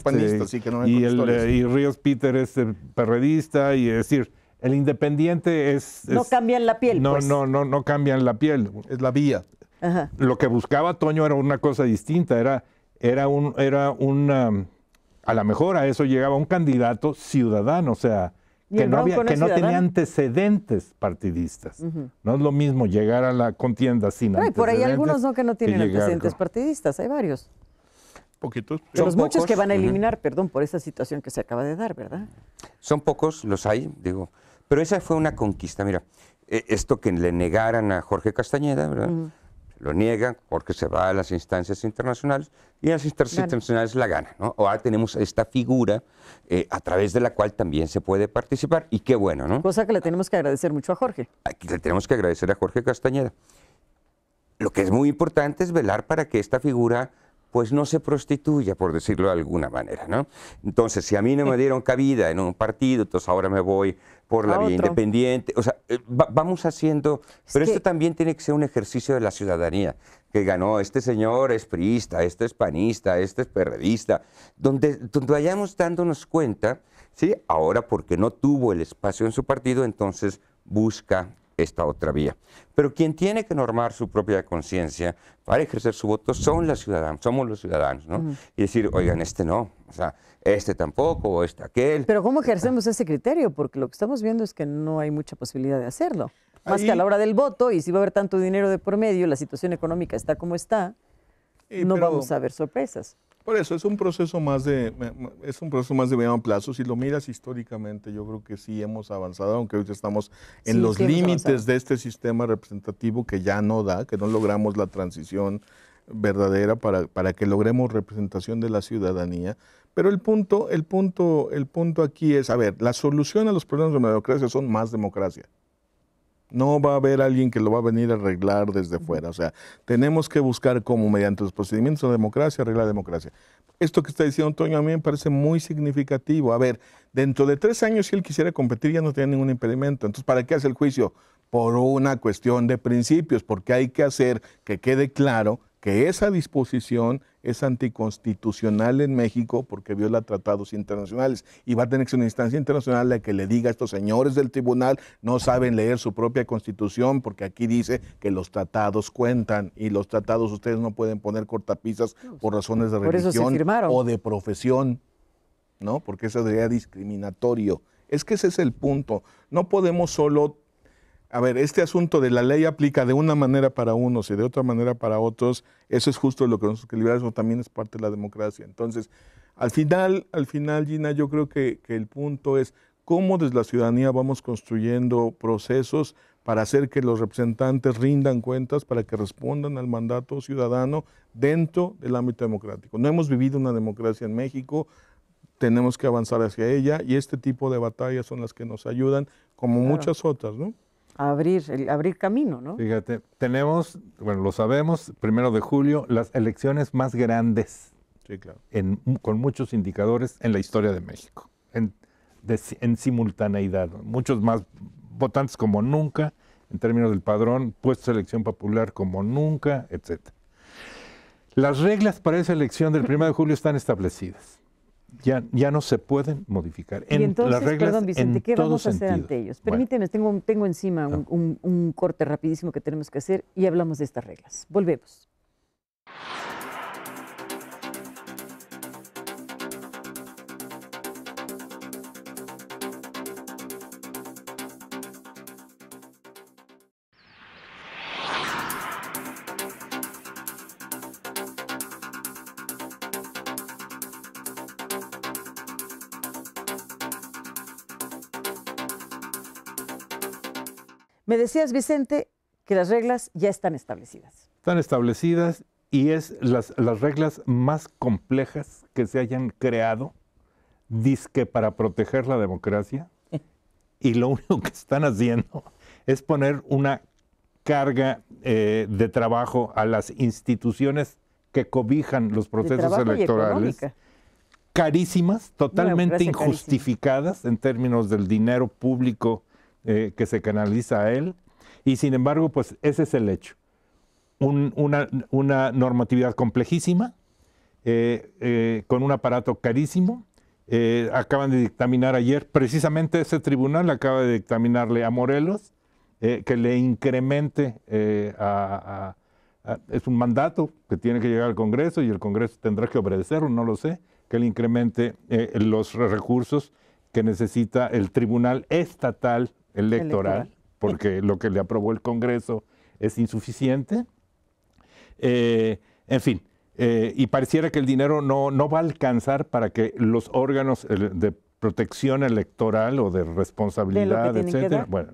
panista, y, eh, y Ríos Peter es perredista, y es decir el independiente es, no cambian la piel. No, pues. no, no, no cambian la piel, es la vía. Lo que buscaba Toño era una cosa distinta, era, era un, era una, um, a lo mejor a eso llegaba un candidato ciudadano, o sea, que no, había, que no tenía antecedentes partidistas. No es lo mismo llegar a la contienda sin antecedentes... antecedentes. Por ahí algunos que no tienen antecedentes partidistas, hay varios. Poquitos. pero los muchos que van a eliminar, perdón, por esa situación que se acaba de dar, ¿verdad? Son pocos, los hay, digo. Pero esa fue una conquista, mira, e, esto que le negaran a Jorge Castañeda, ¿verdad? Lo niegan porque se va a las instancias internacionales y las instancias internacionales la gana. ¿no? Ahora tenemos esta figura eh, a través de la cual también se puede participar y qué bueno, ¿no? Cosa que le tenemos que agradecer mucho a Jorge. le tenemos que agradecer a Jorge Castañeda. Lo que es muy importante es velar para que esta figura pues no se prostituya, por decirlo de alguna manera. ¿no? Entonces, si a mí no me dieron cabida en un partido, entonces ahora me voy por la vía independiente. O sea, eh, vamos haciendo... pero esto también tiene que ser un ejercicio de la ciudadanía, que ganó, este señor es priista, este es panista, este es perredista, donde, donde vayamos dándonos cuenta, ¿sí? ahora porque no tuvo el espacio en su partido, entonces busca esta otra vía. Pero quien tiene que normar su propia conciencia para ejercer su voto son las ciudadanos, somos los ciudadanos, ¿no? Y decir, oigan, este no, o sea, este tampoco, o este aquel. Pero ¿cómo ejercemos ese criterio? Porque lo que estamos viendo es que no hay mucha posibilidad de hacerlo. Más que a la hora del voto, y si va a haber tanto dinero de por medio, la situación económica está como está, eh, no vamos a ver sorpresas. Por eso es un proceso más de es un proceso más de mediano plazo. Si lo miras históricamente, yo creo que sí hemos avanzado, aunque hoy estamos en los límites de este sistema representativo que ya no da, que no logramos la transición verdadera para, para que logremos representación de la ciudadanía. Pero el punto, el punto, el punto aquí es, a ver, la solución a los problemas de la democracia son más democracia. No va a haber alguien que lo va a venir a arreglar desde fuera. O sea, tenemos que buscar cómo, mediante los procedimientos de democracia, arreglar la democracia. Esto que está diciendo Antonio a mí me parece muy significativo. A ver, dentro de tres años, si él quisiera competir, ya no tiene ningún impedimento. Entonces, ¿para qué hace el juicio? Por una cuestión de principios, porque hay que hacer que quede claro que esa disposición es anticonstitucional en México porque viola tratados internacionales y va a tener que ser una instancia internacional la que le diga a estos señores del tribunal no saben leer su propia constitución porque aquí dice que los tratados cuentan y los tratados ustedes no pueden poner cortapisas por razones de religión o de profesión, ¿no? Porque eso sería discriminatorio. Es que ese es el punto. No podemos solo a ver, este asunto de la ley aplica de una manera para unos y de otra manera para otros, eso es justo lo que nosotros liberales también es parte de la democracia. Entonces, al final, al final, Gina, yo creo que, el punto es cómo desde la ciudadanía vamos construyendo procesos para hacer que los representantes rindan cuentas, para que respondan al mandato ciudadano dentro del ámbito democrático. No hemos vivido una democracia en México, tenemos que avanzar hacia ella y este tipo de batallas son las que nos ayudan, como muchas otras, ¿no? abrir, el, abrir camino, ¿no? Fíjate, tenemos, bueno, lo sabemos, primero de julio, las elecciones más grandes, sí, claro. con muchos indicadores en la historia de México, en, simultaneidad, muchos más votantes como nunca, en términos del padrón, puestos de elección popular como nunca, etc. Las reglas para esa elección del primero de julio están establecidas ya, no se pueden modificar. entonces, perdón, Vicente, ¿qué vamos a hacer ante ellos? Permíteme, tengo, tengo encima un corte rapidísimo que tenemos que hacer y hablamos de estas reglas. Volvemos. decías, Vicente, que las reglas ya están establecidas. Están establecidas y es las, reglas más complejas que se hayan creado, disque para proteger la democracia, (laughs) y lo único que están haciendo es poner una carga eh, de trabajo a las instituciones que cobijan los procesos electorales, carísimas, totalmente injustificadas en términos del dinero público eh, que se canaliza a él. Y sin embargo, pues ese es el hecho. una, normatividad complejísima, eh, eh, con un aparato carísimo. acaban de dictaminar ayer, precisamente ese tribunal acaba de dictaminarle a Morelos que le incremente a, Es un mandato que tiene que llegar al Congreso y el Congreso tendrá que obedecerlo, no lo sé, que le incremente los recursos que necesita el Tribunal Estatal electoral, (laughs) porque lo que le aprobó el Congreso es insuficiente. Eh, en fin, eh, y pareciera que el dinero no, va a alcanzar para que los órganos eh, de protección electoral o de responsabilidad, etc. Bueno,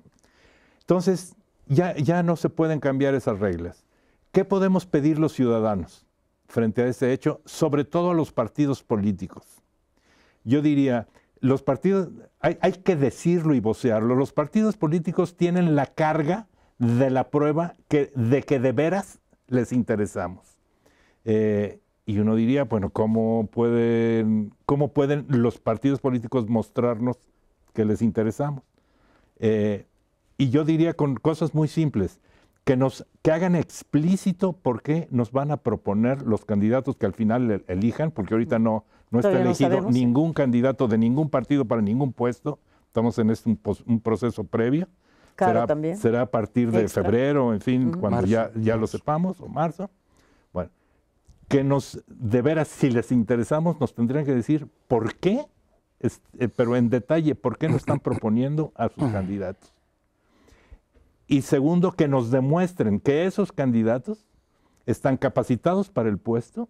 entonces ya, ya no se pueden cambiar esas reglas. ¿Qué podemos pedir los ciudadanos frente a este hecho, sobre todo a los partidos políticos? Yo diría, los partidos, hay, que decirlo y vocearlo, los partidos políticos tienen la carga de la prueba de que de veras les interesamos. Eh, y uno diría, bueno, ¿cómo pueden, ¿cómo pueden los partidos políticos mostrarnos que les interesamos? Eh, y yo diría con cosas muy simples, que, nos, que hagan explícito por qué nos van a proponer los candidatos que al final e-, elijan, porque ahorita no, no está elegido ningún candidato de ningún partido para ningún puesto. Estamos en este un, proceso previo. será, también. será a partir de febrero, en fin, cuando ya, ya lo sepamos, o marzo. Bueno, que nos, de veras, si les interesamos, nos tendrían que decir por qué, eh, pero en detalle, por qué no están (coughs) proponiendo a sus candidatos. Y segundo, que nos demuestren que esos candidatos están capacitados para el puesto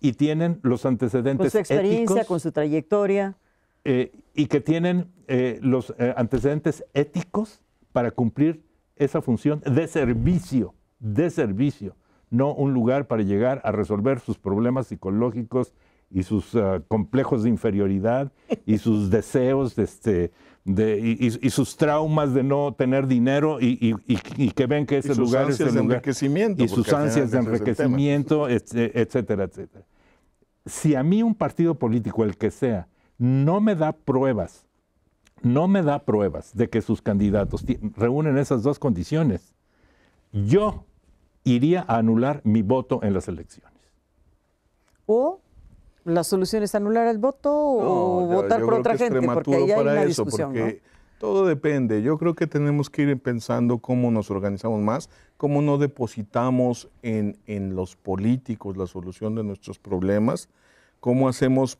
y tienen los antecedentes. Con su experiencia, con su trayectoria. Eh, y que tienen eh, los eh, antecedentes éticos para cumplir esa función de servicio, de servicio, no un lugar para llegar a resolver sus problemas psicológicos y sus ah, complejos de inferioridad y sus deseos de este, y, sus traumas de no tener dinero y, que ven que ese lugar es el lugar. Enriquecimiento, y sus ansias de enriquecimiento, este, etcétera, etcétera. Si a mí un partido político, el que sea, no me da pruebas, no me da pruebas de que sus candidatos reúnen esas dos condiciones, yo iría a anular mi voto en las elecciones. O ¿La solución es anular el voto o votar por otra gente? Porque ahí hay para eso, porque todo depende. Yo creo que tenemos que ir pensando cómo nos organizamos más, cómo no depositamos en, en los políticos la solución de nuestros problemas, cómo hacemos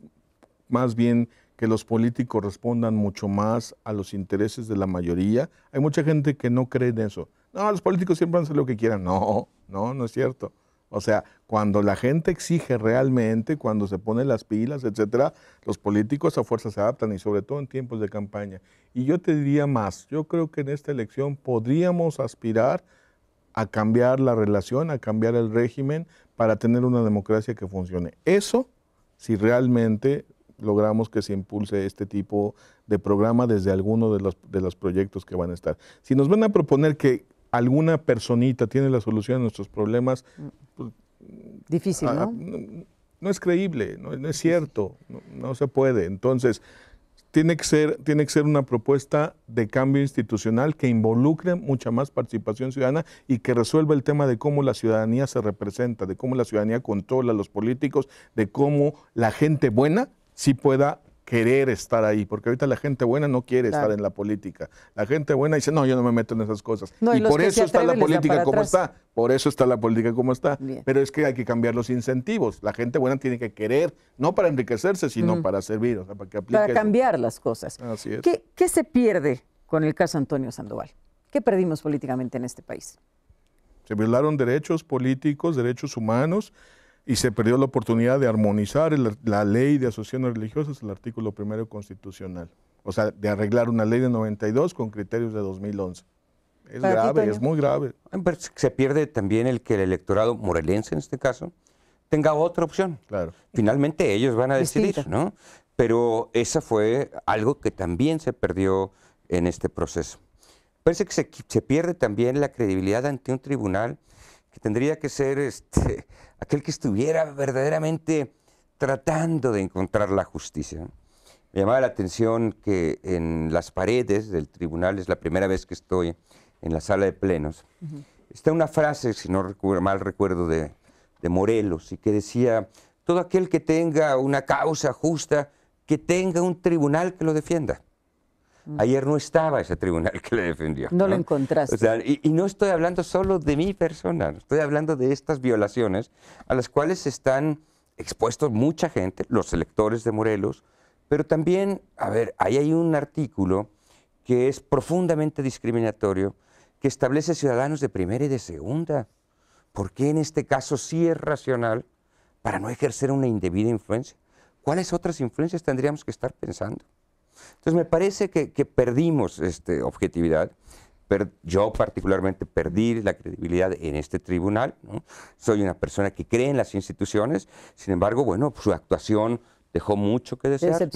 más bien que los políticos respondan mucho más a los intereses de la mayoría. Hay mucha gente que no cree en eso. No, los políticos siempre van a hacer lo que quieran. No, no, no es cierto. O sea, cuando la gente exige realmente, cuando se pone las pilas, etcétera, los políticos a fuerza se adaptan y sobre todo en tiempos de campaña. Y yo te diría más, yo creo que en esta elección podríamos aspirar a cambiar la relación, a cambiar el régimen para tener una democracia que funcione. Eso si realmente logramos que se impulse este tipo de programa desde alguno de los, de los proyectos que van a estar. Si nos van a proponer que alguna personita tiene la solución a nuestros problemas, mm. pues, Difícil, ah, ah, ¿no? no, es creíble, no, es cierto, no, se puede. Entonces, tiene que, ser, tiene que ser una propuesta de cambio institucional que involucre mucha más participación ciudadana y que resuelva el tema de cómo la ciudadanía se representa, de cómo la ciudadanía controla a los políticos, de cómo la gente buena sí pueda querer estar ahí, porque ahorita la gente buena no quiere estar en la política. La gente buena dice, no, yo no me meto en esas cosas. y, por eso está la política como está, por eso está la política como está. Pero es que hay que cambiar los incentivos. La gente buena tiene que querer, no para enriquecerse, sino mm. para servir, para cambiar las cosas. ¿Qué, ¿Qué se pierde con el caso Antonio Sandoval? ¿Qué perdimos políticamente en este país? Se violaron derechos políticos, derechos humanos y se perdió la oportunidad de armonizar la ley de asociaciones religiosas, el artículo primero constitucional. O sea, de arreglar una ley de 92 con criterios de 2011. Es grave, es muy grave. Ah, se pierde también el que el electorado morelense, en este caso, tenga otra opción. Claro. Finalmente ellos van a decidir, ¿no? Pero esa fue algo que también se perdió en este proceso. Parece que se pierde también la credibilidad ante un tribunal que tendría que ser este, (laughs) aquel que estuviera verdaderamente tratando de encontrar la justicia. Me llamaba la atención que en las paredes del tribunal, es la primera vez que estoy en la sala de plenos, está una frase, si no mal recuerdo, de, de Morelos, y que decía, todo aquel que tenga una causa justa, que tenga un tribunal que lo defienda. Mm. Ayer no estaba ese tribunal (laughs) que le defendió. No, lo encontraste. y, no estoy hablando solo de mi persona, estoy hablando de estas violaciones a las cuales están expuestos mucha gente, los electores de Morelos, pero también, a ver, ahí hay un artículo que es profundamente discriminatorio, que establece ciudadanos de primera y de segunda. ¿Por qué en este caso sí es racional para no ejercer una indebida influencia? ¿Cuáles otras influencias tendríamos que estar pensando? Entonces me parece que, perdimos este, objetividad. yo particularmente perdí la credibilidad en este tribunal. Soy una persona que cree en las instituciones, sin embargo, bueno, su actuación dejó mucho que desear.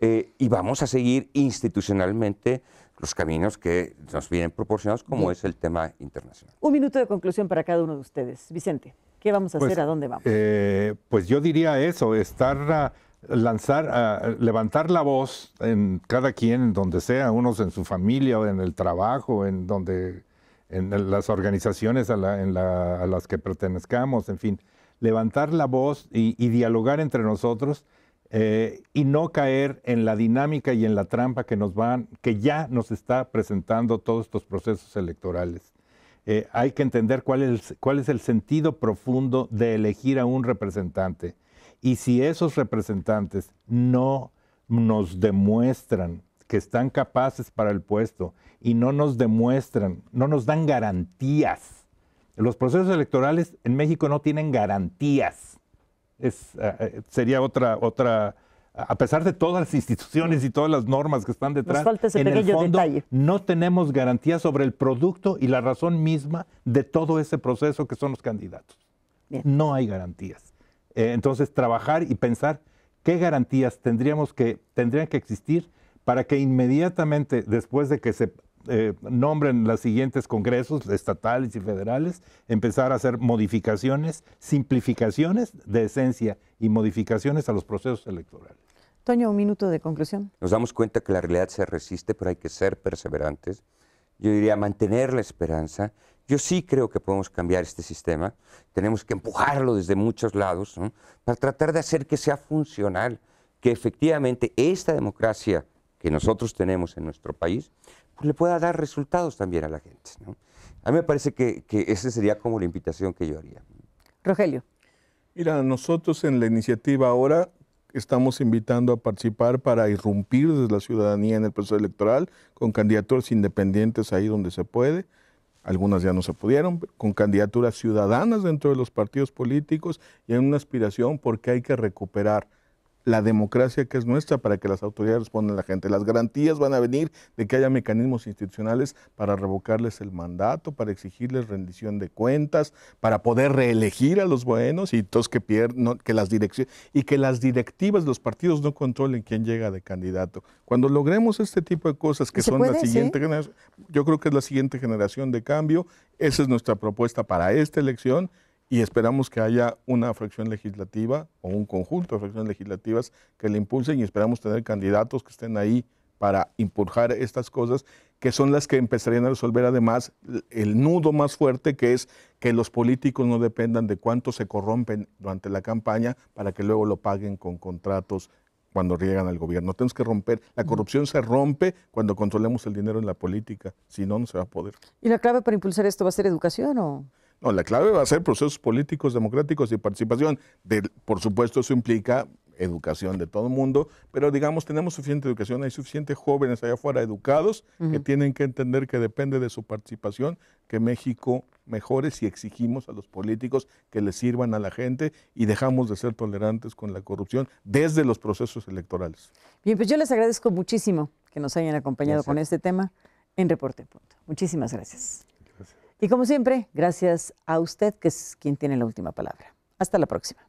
Eh, y vamos a seguir institucionalmente los caminos que nos vienen proporcionados, como es el tema internacional. Un minuto de conclusión para cada uno de ustedes. Vicente, ¿qué vamos a pues, hacer? ¿A dónde vamos? Eh, pues yo diría eso, estar... Ah, lanzar, levantar la voz en cada quien, donde sea, unos en su familia, o en el trabajo, en donde, en las organizaciones a, las que pertenezcamos, en fin, levantar la voz y, dialogar entre nosotros eh, y no caer en la dinámica y en la trampa que nos van, que ya nos está presentando todos estos procesos electorales. Eh, hay que entender cuál es, cuál es el sentido profundo de elegir a un representante y si esos representantes no nos demuestran que están capaces para el puesto y no nos demuestran, no nos dan garantías. Los procesos electorales en México no tienen garantías. Eh, eh, sería otra, otra, a pesar de todas las instituciones y todas las normas que están detrás, en el fondo no tenemos garantías sobre el producto y la razón misma de todo ese proceso que son los candidatos. No hay garantías. Eh, entonces, trabajar y pensar qué garantías tendríamos que, tendrían que existir para que inmediatamente después de que se eh, nombren los siguientes congresos estatales y federales, empezar a hacer modificaciones, simplificaciones de esencia y modificaciones a los procesos electorales. Toño, un minuto de conclusión. Nos damos cuenta que la realidad se resiste, pero hay que ser perseverantes. Yo diría mantener la esperanza yo sí creo que podemos cambiar este sistema, tenemos que empujarlo desde muchos lados para tratar de hacer que sea funcional, que efectivamente esta democracia que nosotros tenemos en nuestro país pues, le pueda dar resultados también a la gente. A mí me parece que, que esa sería como la invitación que yo haría. Rogelio. Mira, nosotros en la iniciativa ahora estamos invitando a participar para irrumpir desde la ciudadanía en el proceso electoral con candidatos independientes ahí donde se puede algunas ya no se pudieron, con candidaturas ciudadanas dentro de los partidos políticos y en una aspiración porque hay que recuperar la democracia que es nuestra para que las autoridades respondan a la gente. Las garantías van a venir de que haya mecanismos institucionales para revocarles el mandato, para exigirles rendición de cuentas, para poder reelegir a los buenos y todos que, pierden, que las direcciones y que las directivas de los partidos no controlen quién llega de candidato. Cuando logremos este tipo de cosas que son la siguiente generación, yo creo que es la siguiente generación de cambio, esa es nuestra propuesta para esta elección y esperamos que haya una fracción legislativa o un conjunto de fracciones legislativas que le impulsen y esperamos tener candidatos que estén ahí para impulsar estas cosas, que son las que empezarían a resolver además el nudo más fuerte, que es que los políticos no dependan de cuánto se corrompen durante la campaña para que luego lo paguen con contratos cuando riegan al gobierno. Tenemos que romper. La corrupción se rompe cuando controlemos el dinero en la política, si no, no se va a poder. ¿Y la clave para impulsar esto va a ser educación o...? No, la clave va a ser procesos políticos, democráticos y participación. por supuesto, eso implica educación de todo el mundo, pero digamos, tenemos suficiente educación, hay suficientes jóvenes allá afuera educados que tienen que entender que depende de su participación que México mejore si exigimos a los políticos que les sirvan a la gente y dejamos de ser tolerantes con la corrupción desde los procesos electorales. Bien, pues yo les agradezco muchísimo que nos hayan acompañado con este tema en Reporte Punto. Muchísimas gracias. Y como siempre, gracias a usted, que es quien tiene la última palabra. Hasta la próxima.